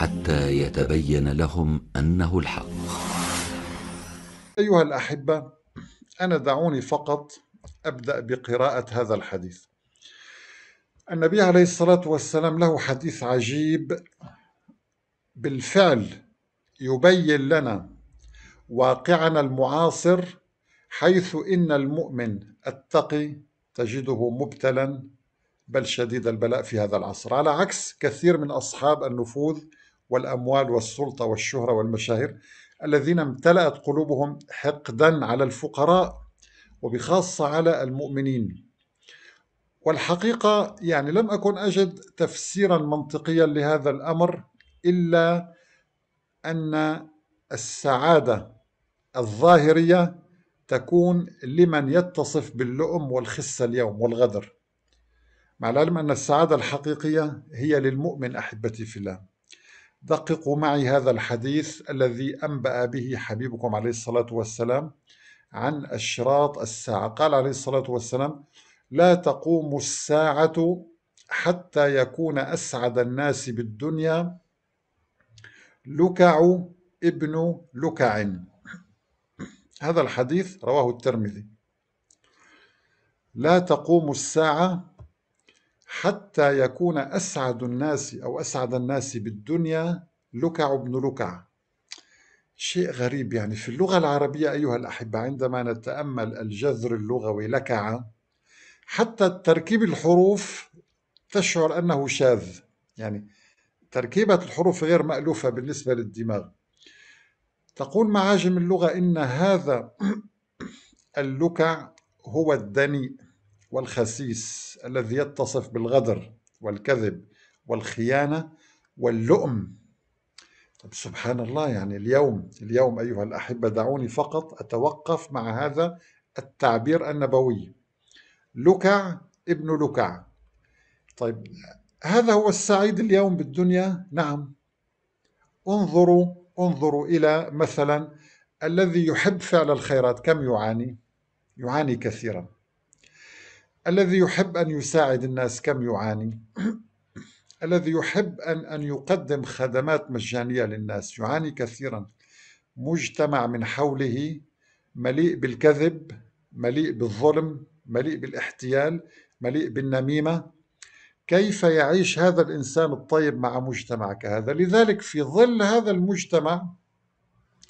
حتى يتبين لهم انه الحق ايها الاحبه انا دعوني فقط ابدا بقراءه هذا الحديث النبي عليه الصلاه والسلام له حديث عجيب بالفعل يبين لنا واقعنا المعاصر حيث ان المؤمن التقي تجده مبتلا بل شديد البلاء في هذا العصر على عكس كثير من اصحاب النفوذ والأموال والسلطة والشهرة والمشاهير الذين امتلأت قلوبهم حقدا على الفقراء وبخاصة على المؤمنين والحقيقة يعني لم أكن أجد تفسيرا منطقيا لهذا الأمر إلا أن السعادة الظاهرية تكون لمن يتصف باللؤم والخسة اليوم والغدر مع العلم أن السعادة الحقيقية هي للمؤمن أحبتي في الله دققوا معي هذا الحديث الذي أنبأ به حبيبكم عليه الصلاة والسلام عن أشراط الساعة قال عليه الصلاة والسلام لا تقوم الساعة حتى يكون أسعد الناس بالدنيا لكع ابن لكع هذا الحديث رواه الترمذي لا تقوم الساعة حتى يكون أسعد الناس أو أسعد الناس بالدنيا لكع بن لكع شيء غريب يعني في اللغة العربية أيها الأحبة عندما نتأمل الجذر اللغوي لكع حتى تركيب الحروف تشعر أنه شاذ يعني تركيبة الحروف غير مألوفة بالنسبة للدماغ تقول معاجم اللغة إن هذا اللكع هو الدنيء والخسيس الذي يتصف بالغدر والكذب والخيانة واللؤم طب سبحان الله يعني اليوم اليوم أيها الأحبة دعوني فقط أتوقف مع هذا التعبير النبوي لكع ابن لكع طيب هذا هو السعيد اليوم بالدنيا نعم انظروا انظروا إلى مثلا الذي يحب فعل الخيرات كم يعاني يعاني كثيرا الذي يحب أن يساعد الناس كم يعاني الذي يحب أن أن يقدم خدمات مجانية للناس يعاني كثيرا مجتمع من حوله مليء بالكذب مليء بالظلم مليء بالاحتيال مليء بالنميمة كيف يعيش هذا الإنسان الطيب مع مجتمع كهذا لذلك في ظل هذا المجتمع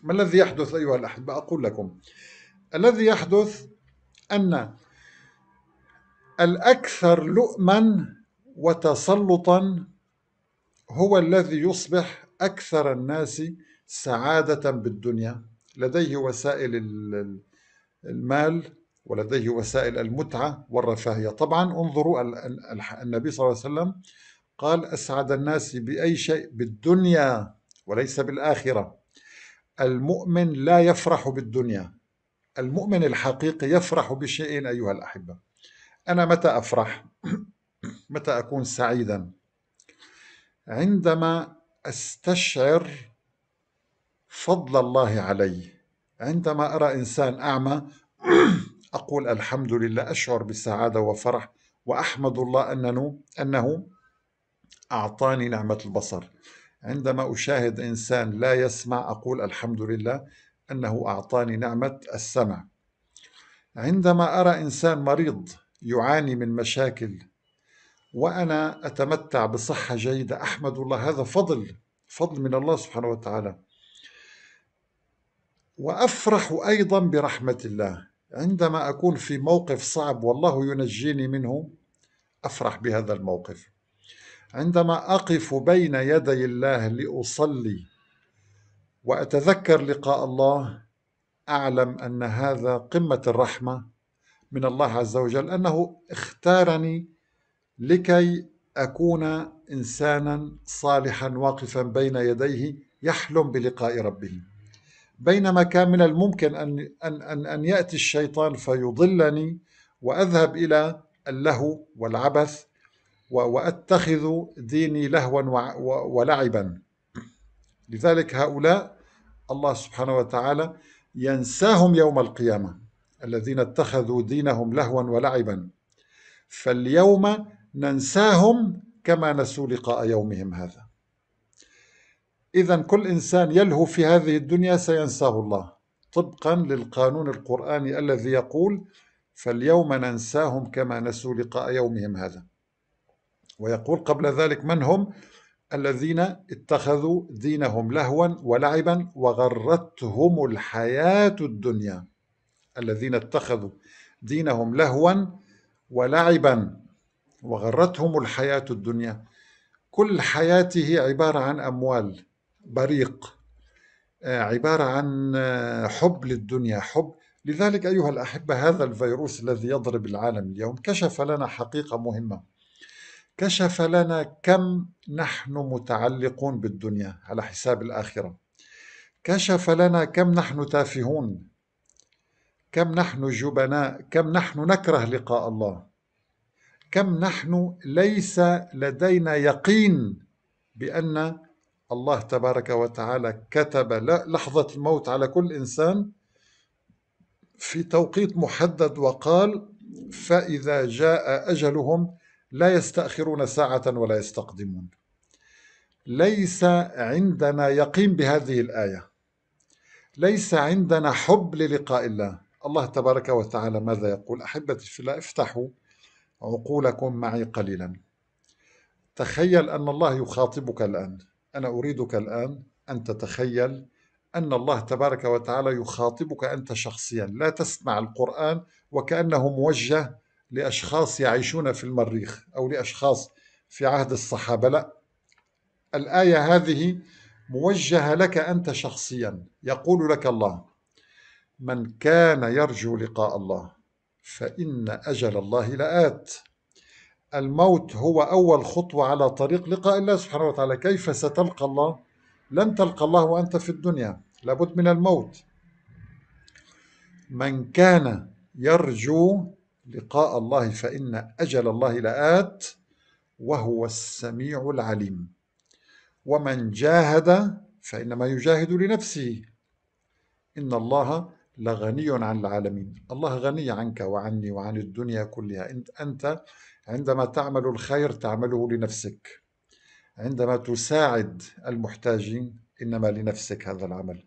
ما الذي يحدث أيها الأحبة أقول لكم الذي يحدث أن الأكثر لؤما وتسلطا هو الذي يصبح أكثر الناس سعادة بالدنيا لديه وسائل المال ولديه وسائل المتعة والرفاهية طبعا انظروا النبي صلى الله عليه وسلم قال أسعد الناس بأي شيء بالدنيا وليس بالآخرة المؤمن لا يفرح بالدنيا المؤمن الحقيقي يفرح بشيء أيها الأحبة أنا متى أفرح؟ متى أكون سعيدا؟ عندما أستشعر فضل الله علي عندما أرى إنسان أعمى أقول الحمد لله أشعر بسعادة وفرح وأحمد الله أنه أنه أعطاني نعمة البصر عندما أشاهد إنسان لا يسمع أقول الحمد لله أنه أعطاني نعمة السمع عندما أرى إنسان مريض يعاني من مشاكل وأنا أتمتع بصحة جيدة أحمد الله هذا فضل فضل من الله سبحانه وتعالى وأفرح أيضا برحمة الله عندما أكون في موقف صعب والله ينجيني منه أفرح بهذا الموقف عندما أقف بين يدي الله لأصلي وأتذكر لقاء الله أعلم أن هذا قمة الرحمة من الله عز وجل أنه اختارني لكي أكون إنسانا صالحا واقفا بين يديه يحلم بلقاء ربه بينما كان من الممكن أن, أن, أن, يأتي الشيطان فيضلني وأذهب إلى اللهو والعبث وأتخذ ديني لهوا ولعبا لذلك هؤلاء الله سبحانه وتعالى ينساهم يوم القيامه الذين اتخذوا دينهم لهوا ولعبا فاليوم ننساهم كما نسوا لقاء يومهم هذا إذا كل إنسان يلهو في هذه الدنيا سينساه الله طبقا للقانون القرآني الذي يقول فاليوم ننساهم كما نسوا لقاء يومهم هذا ويقول قبل ذلك من هم الذين اتخذوا دينهم لهوا ولعبا وغرتهم الحياة الدنيا الذين اتخذوا دينهم لهوا ولعبا وغرتهم الحياة الدنيا كل حياته عبارة عن أموال بريق آه، عبارة عن آه، حب للدنيا حب لذلك أيها الأحبة هذا الفيروس الذي يضرب العالم اليوم كشف لنا حقيقة مهمة كشف لنا كم نحن متعلقون بالدنيا على حساب الآخرة كشف لنا كم نحن تافهون كم نحن جبناء كم نحن نكره لقاء الله كم نحن ليس لدينا يقين بأن الله تبارك وتعالى كتب لحظة الموت على كل إنسان في توقيت محدد وقال فإذا جاء أجلهم لا يستأخرون ساعة ولا يستقدمون ليس عندنا يقين بهذه الآية ليس عندنا حب للقاء الله الله تبارك وتعالى ماذا يقول أحبتي في الله افتحوا عقولكم معي قليلا تخيل أن الله يخاطبك الآن أنا أريدك الآن أن تتخيل أن الله تبارك وتعالى يخاطبك أنت شخصيا لا تسمع القرآن وكأنه موجه لأشخاص يعيشون في المريخ أو لأشخاص في عهد الصحابة لا الآية هذه موجهة لك أنت شخصيا يقول لك الله من كان يرجو لقاء الله فإن أجل الله لآت الموت هو أول خطوة على طريق لقاء الله سبحانه وتعالى كيف ستلقى الله؟ لن تلقى الله وأنت في الدنيا لابد من الموت من كان يرجو لقاء الله فإن أجل الله لآت وهو السميع العليم ومن جاهد فإنما يجاهد لنفسه إن الله لغني عن العالمين الله غني عنك وعني وعن الدنيا كلها أنت, عندما تعمل الخير تعمله لنفسك عندما تساعد المحتاجين إنما لنفسك هذا العمل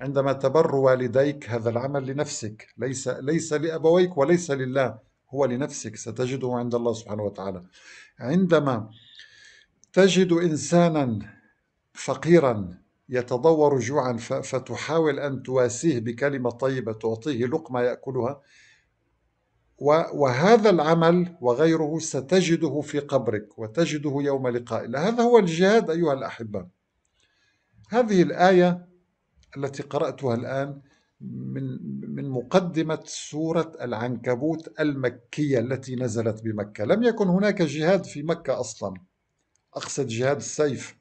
عندما تبر والديك هذا العمل لنفسك ليس ليس لأبويك وليس لله هو لنفسك ستجده عند الله سبحانه وتعالى عندما تجد إنسانا فقيرا يتضور جوعا فتحاول أن تواسيه بكلمة طيبة تعطيه لقمة يأكلها وهذا العمل وغيره ستجده في قبرك وتجده يوم لقاء الله هذا هو الجهاد أيها الأحبة هذه الآية التي قرأتها الآن من من مقدمة سورة العنكبوت المكية التي نزلت بمكة لم يكن هناك جهاد في مكة أصلا أقصد جهاد السيف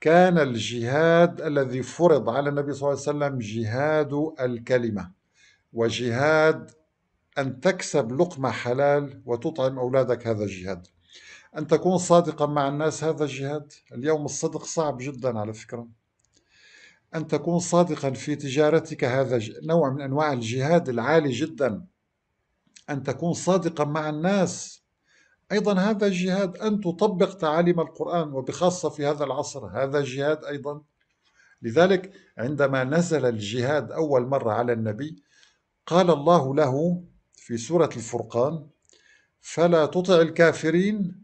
كان الجهاد الذي فرض على النبي صلى الله عليه وسلم جهاد الكلمة وجهاد أن تكسب لقمة حلال وتطعم أولادك هذا الجهاد أن تكون صادقا مع الناس هذا الجهاد اليوم الصدق صعب جدا على فكرة أن تكون صادقا في تجارتك هذا نوع من أنواع الجهاد العالي جدا أن تكون صادقا مع الناس أيضا هذا الجهاد أن تطبق تعاليم القرآن وبخاصة في هذا العصر هذا جهاد أيضا لذلك عندما نزل الجهاد أول مرة على النبي قال الله له في سورة الفرقان فلا تطع الكافرين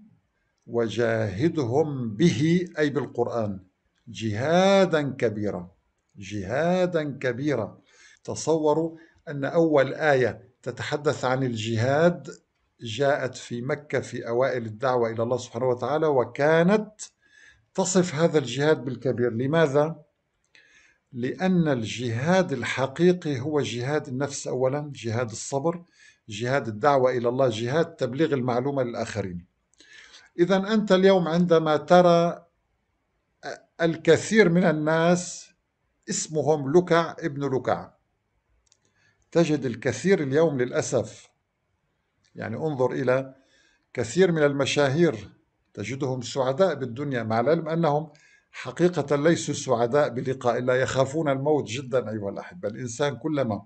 وجاهدهم به أي بالقرآن جهادا كبيرا جهادا كبيرا تصوروا أن أول آية تتحدث عن الجهاد جاءت في مكة في أوائل الدعوة إلى الله سبحانه وتعالى وكانت تصف هذا الجهاد بالكبير لماذا؟ لأن الجهاد الحقيقي هو جهاد النفس أولا جهاد الصبر جهاد الدعوة إلى الله جهاد تبليغ المعلومة للآخرين إذا أنت اليوم عندما ترى الكثير من الناس اسمهم لكع ابن لكع تجد الكثير اليوم للأسف يعني انظر إلى كثير من المشاهير تجدهم سعداء بالدنيا مع العلم أنهم حقيقة ليسوا سعداء بلقاء الله يخافون الموت جدا أيها الأحبة الإنسان كلما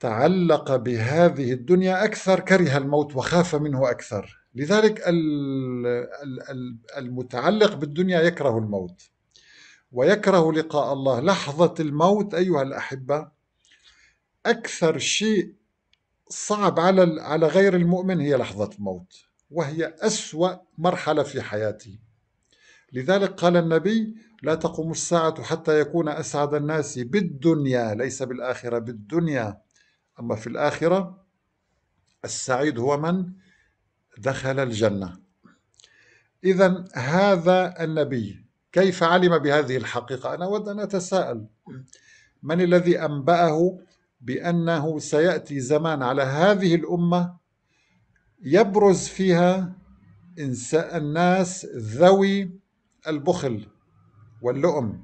تعلق بهذه الدنيا أكثر كره الموت وخاف منه أكثر لذلك المتعلق بالدنيا يكره الموت ويكره لقاء الله لحظة الموت أيها الأحبة أكثر شيء صعب على على غير المؤمن هي لحظة الموت وهي أسوأ مرحلة في حياتي لذلك قال النبي لا تقوم الساعة حتى يكون أسعد الناس بالدنيا ليس بالآخرة بالدنيا أما في الآخرة السعيد هو من دخل الجنة إذا هذا النبي كيف علم بهذه الحقيقة أنا أود أن أتساءل من الذي أنبأه بأنه سيأتي زمان على هذه الأمة يبرز فيها الناس ذوي البخل واللؤم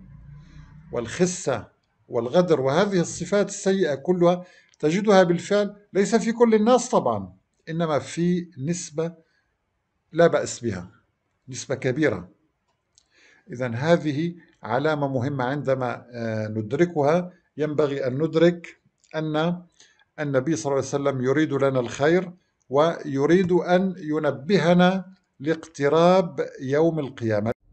والخسة والغدر وهذه الصفات السيئة كلها تجدها بالفعل ليس في كل الناس طبعا إنما في نسبة لا بأس بها نسبة كبيرة إذا هذه علامة مهمة عندما آه، ندركها ينبغي أن ندرك أن النبي صلى الله عليه وسلم يريد لنا الخير ويريد أن ينبهنا لاقتراب يوم القيامة